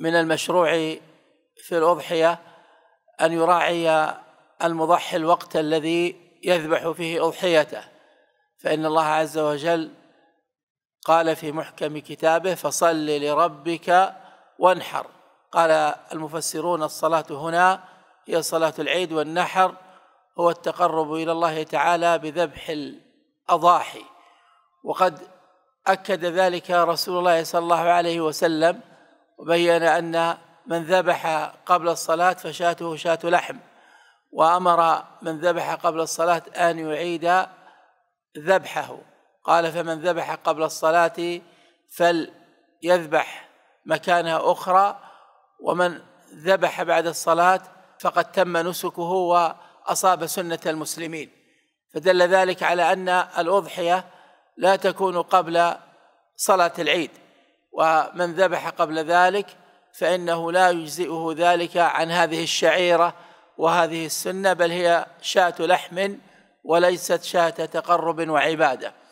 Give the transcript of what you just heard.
من المشروع في الأضحية أن يراعي المضحي الوقت الذي يذبح فيه أضحيته فإن الله عز وجل قال في محكم كتابه فصل لربك وانحر قال المفسرون الصلاة هنا هي صلاة العيد والنحر هو التقرب إلى الله تعالى بذبح الأضاحي وقد أكد ذلك رسول الله صلى الله عليه وسلم وبين أن من ذبح قبل الصلاة فشاته شاة لحم وأمر من ذبح قبل الصلاة أن يعيد ذبحه قال فمن ذبح قبل الصلاة فليذبح مكانها أخرى ومن ذبح بعد الصلاة فقد تم نسكه وأصاب سنة المسلمين فدل ذلك على أن الأضحية لا تكون قبل صلاة العيد ومن ذبح قبل ذلك فإنه لا يجزئه ذلك عن هذه الشعيرة وهذه السنة بل هي شاة لحم وليست شاة تقرب وعبادة